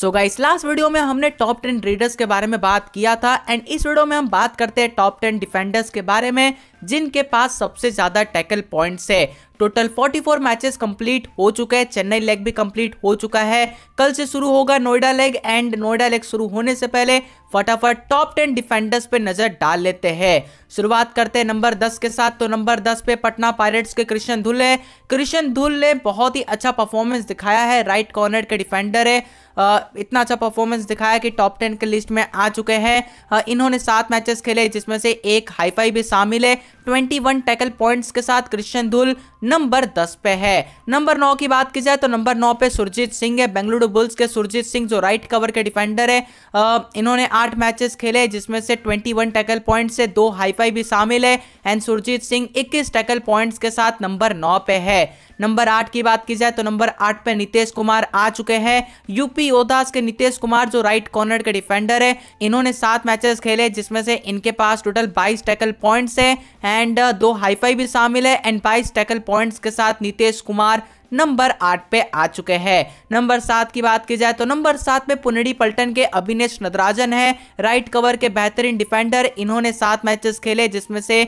so guys last video में हमने top ten readers के बारे में बात किया था एंड इस वीडियो में हम बात करते हैं टॉप टेन डिफेंडर्स के बारे में जिनके पास सबसे ज्यादा टैकल पॉइंट्स है टोटल 44 मैचेस कंप्लीट हो चुके हैं चेन्नई लेग भी कंप्लीट हो चुका है कल से शुरू होगा Noida leg and Noida leg शुरू होने से पहले फटाफट टॉप टेन डिफेंडर्स पे नजर डाल लेते हैं शुरुआत करते हैं नंबर दस के साथ तो नंबर दस पे पटना पायरेट्स के कृष्ण धुल है कृष्ण धुल ने बहुत ही अच्छा परफॉर्मेंस दिखाया है राइट कॉर्नर के डिफेंडर है इतना अच्छा परफॉर्मेंस दिखाया कि टॉप टेन के लिस्ट में आ चुके हैं इन्होंने सात मैचेस खेले जिसमें से एक हाईफाई भी शामिल है ट्वेंटी वन टैकल पॉइंट्स के साथ कृष्ण धुल नंबर दस पे है नंबर नौ की बात की जाए तो नंबर नौ पे सुरजीत सिंह है बेंगलुरु बुल्स के सुरजीत सिंह जो राइट कवर के डिफेंडर है इन्होंने आठ मैचेस खेले जिसमें से ट्वेंटी वन टैकल पॉइंट से दो हाईफाई भी शामिल है एंड सुरजीत सिंह इक्कीस टैकल पॉइंट्स के साथ नंबर नौ पे है नंबर आठ की बात की जाए तो नंबर आठ पे नीतीश कुमार आ चुके हैं यूपी योद्धास के नीतीश कुमार जो राइट कॉर्नर के डिफेंडर है इन्होंने सात मैचेस खेले जिसमें से इनके पास टोटल बाईस टैकल पॉइंट्स है एंड दो हाईफाई भी शामिल है एंड बाईस टैकल पॉइंट्स के साथ नीतीश कुमार नंबर आठ पे आ चुके हैं नंबर सात की बात की जाए तो नंबर सात में पुनड़ी पल्टन के अभिनेश नदराजन है राइट कवर के बेहतरीन डिफेंडर इन्होंने सात मैचेस खेले जिसमें से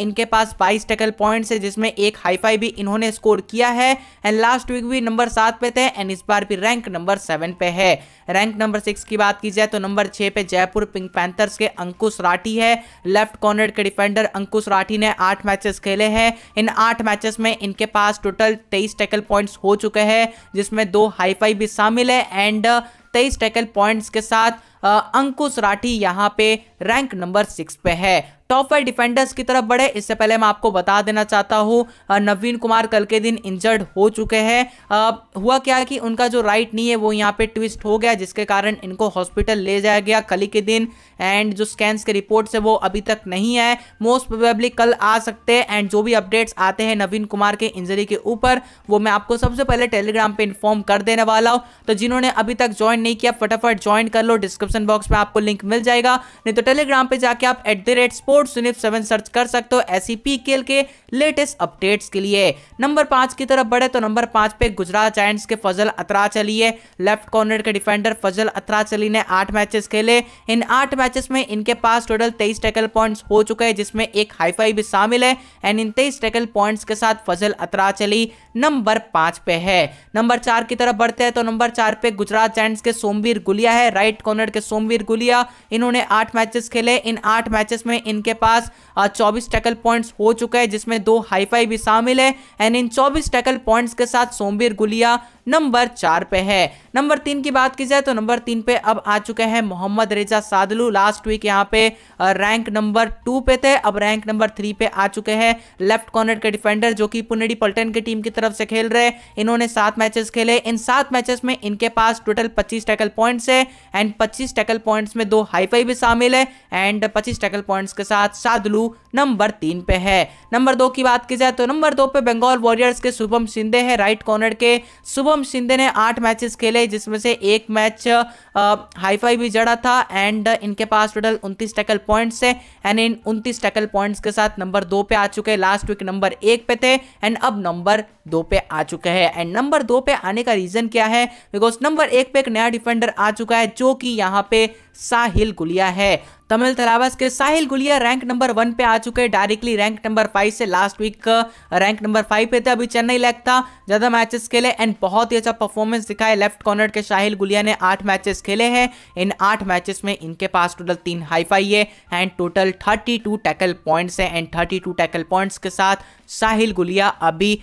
इनके पास बाईस टकल पॉइंट्स है जिसमें एक हाईफाई भी इन्होंने स्कोर किया है एंड लास्ट वीक भी नंबर सात पे थे एंड इस बार भी रैंक नंबर सेवन पे है रैंक नंबर सिक्स की बात की जाए तो नंबर छः पे जयपुर पिंक पैंथर्स के अंकुश राठी है लेफ्ट कॉर्नर के डिफेंडर अंकुश राठी ने आठ मैचेस खेले हैं इन आठ मैचेस में इनके पास टोटल तेईस टेकल टैकल पॉइंट्स हो चुके हैं जिसमें दो हाई फाई भी शामिल है एंड तेईस टैकल पॉइंट्स के साथ अंकुश राठी यहाँ पे रैंक नंबर सिक्स पे है टॉप फाइव डिफेंडर्स की तरफ बढ़े इससे पहले मैं आपको बता देना चाहता हूँ नवीन कुमार कल के दिन इंजर्ड हो चुके हैं हुआ क्या कि उनका जो राइट नहीं है वो यहाँ पे ट्विस्ट हो गया जिसके कारण इनको हॉस्पिटल ले जाया गया कल ही के दिन एंड जो स्कैंस के रिपोर्ट है वो अभी तक नहीं आए मोस्ट प्रोबेबली कल आ सकते हैं एंड जो भी अपडेट्स आते हैं नवीन कुमार के इंजरी के ऊपर वो मैं आपको सबसे पहले टेलीग्राम पर इन्फॉर्म कर देने वाला हूँ तो जिन्होंने अभी तक ज्वाइन नहीं किया फटाफट ज्वाइन कर लो डिस्क्रिप डिस्क्रिप्शन बॉक्स में आपको लिंक मिल जाएगा नहीं तो टेलीग्राम पर जाके आप एट द रेट स्पोर्ट्स यूनिफ सेवन सर्च कर सकते हो एस e के लेटेस्ट अपडेट्स के लिए नंबर पांच की तरफ बढ़े तो नंबर पांच पे गुजरात जायंट्स के फजल अतरा चली है लेफ्ट कॉर्नर के डिफेंडर फजल अतरा चली ने आठ मैचेस खेले इन आठ मैचेस में इनके पास टोटल तेईस टैकल पॉइंट्स हो चुके हैं जिसमें एक हाईफाई भी शामिल है एंड इन तेईस टैकल पॉइंट्स के साथ फजल अतरा चली नंबर पांच पे है नंबर चार की तरफ बढ़ते हैं तो नंबर चार पे गुजरात जायंट्स के सोमवीर गुलिया है राइट कॉर्नर के सोमवीर गुलिया इन्होंने आठ मैचेस खेले इन आठ मैचेस में इनके पास चौबीस टैकल पॉइंट्स हो चुके हैं जिसमें दो हाईफाई भी शामिल है एंड इन चौबीस टैकल पॉइंट्स के साथ सोमवीर गुलिया नंबर चार पे है नंबर तीन की बात की जाए तो नंबर तीन पे अब आ चुके हैं मोहम्मद रेजा सादलू लास्ट वीक यहाँ पे रैंक नंबर टू पे थे अब रैंक नंबर थ्री पे आ चुके हैं लेफ्ट कॉर्नर के डिफेंडर जो कि पुनेडी पल्टन की टीम की तरफ से खेल रहे इन्होंने सात मैचेस खेले इन सात मैचेस में इनके पास टोटल पच्चीस टैकल पॉइंट्स है एंड पच्चीस टैकल पॉइंट्स में दो हाईफाई भी शामिल है एंड पच्चीस टैकल पॉइंट्स के साथ सादलू नंबर तीन पे है नंबर दो की बात की जाए तो नंबर दो पे बंगाल वॉरियर्स के शुभम शिंदे हैं राइट कॉर्नर के शुभम शिंदे ने आठ मैचेस खेले जिसमें से एक मैच हाईफाई भी जड़ा था एंड इनके पास टोटल उनतीस टैकल पॉइंट्स है एंड इन उनतीस टैकल पॉइंट्स के साथ नंबर दो पे आ चुके हैं लास्ट वीक नंबर एक पे थे एंड अब नंबर दो पे आ चुके हैं एंड नंबर दो पे आने का रीजन क्या है बिकॉज नंबर एक पे एक नया डिफेंडर आ चुका है जो कि यहाँ पे साहिल गुलिया है तमिल तलावास के Sahil Gulia rank number one पे आ चुके हैं डायरेक्टली रैंक नंबर फाइव से last week rank number five पे थे अभी चेन्नई लैक था ज़्यादा मैचेस खेले एंड बहुत ही अच्छा परफॉर्मेंस दिखाए लेफ्ट कॉर्नर के साहिल गुलिया ने आठ मैचेस खेले हैं इन आठ मैचेस में इनके पास टोटल तीन हाईफाई है and total thirty tackle points है एंड थर्टी टैकल पॉइंट्स के साथ साहिल गुलिया अभी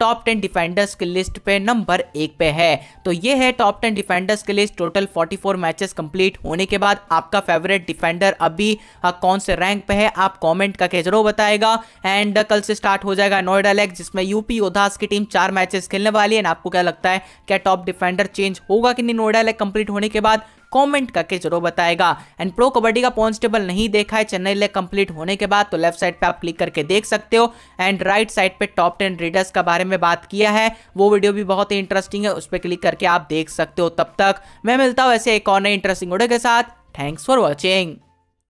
टॉप टेन डिफेंडर्स की लिस्ट पे नंबर एक पे है तो ये है टॉप टेन डिफेंडर्स के list total forty matches complete होने के बाद आपका फेवरेट डिफेंडर अंदर अभी कौन से रैंक पे है आप कमेंट करके जरूर बताएगा एंड कल से स्टार्ट हो जाएगा नोएडा लेग जिसमें यूपी योद्धास की टीम चार मैचेस खेलने वाली है आपको क्या लगता है क्या टॉप डिफेंडर चेंज होगा कि नहीं नोएडा लेग कंप्लीट होने के बाद कमेंट करके जरूर बताएगा एंड प्रो कबड्डी का पॉन्स्टेबल नहीं देखा है चेन्नई लेग कंप्लीट होने के बाद तो लेफ्ट साइड पे आप क्लिक करके देख सकते हो एंड राइट साइड पे टॉप टेन रीडर्स का बारे में बात किया है वो वीडियो भी बहुत ही इंटरेस्टिंग है उस पर क्लिक करके आप देख सकते हो तब तक मैं मिलता हूँ ऐसे एक और नई इंटरेस्टिंग वीडियो के साथ थैंक्स फॉर वॉचिंग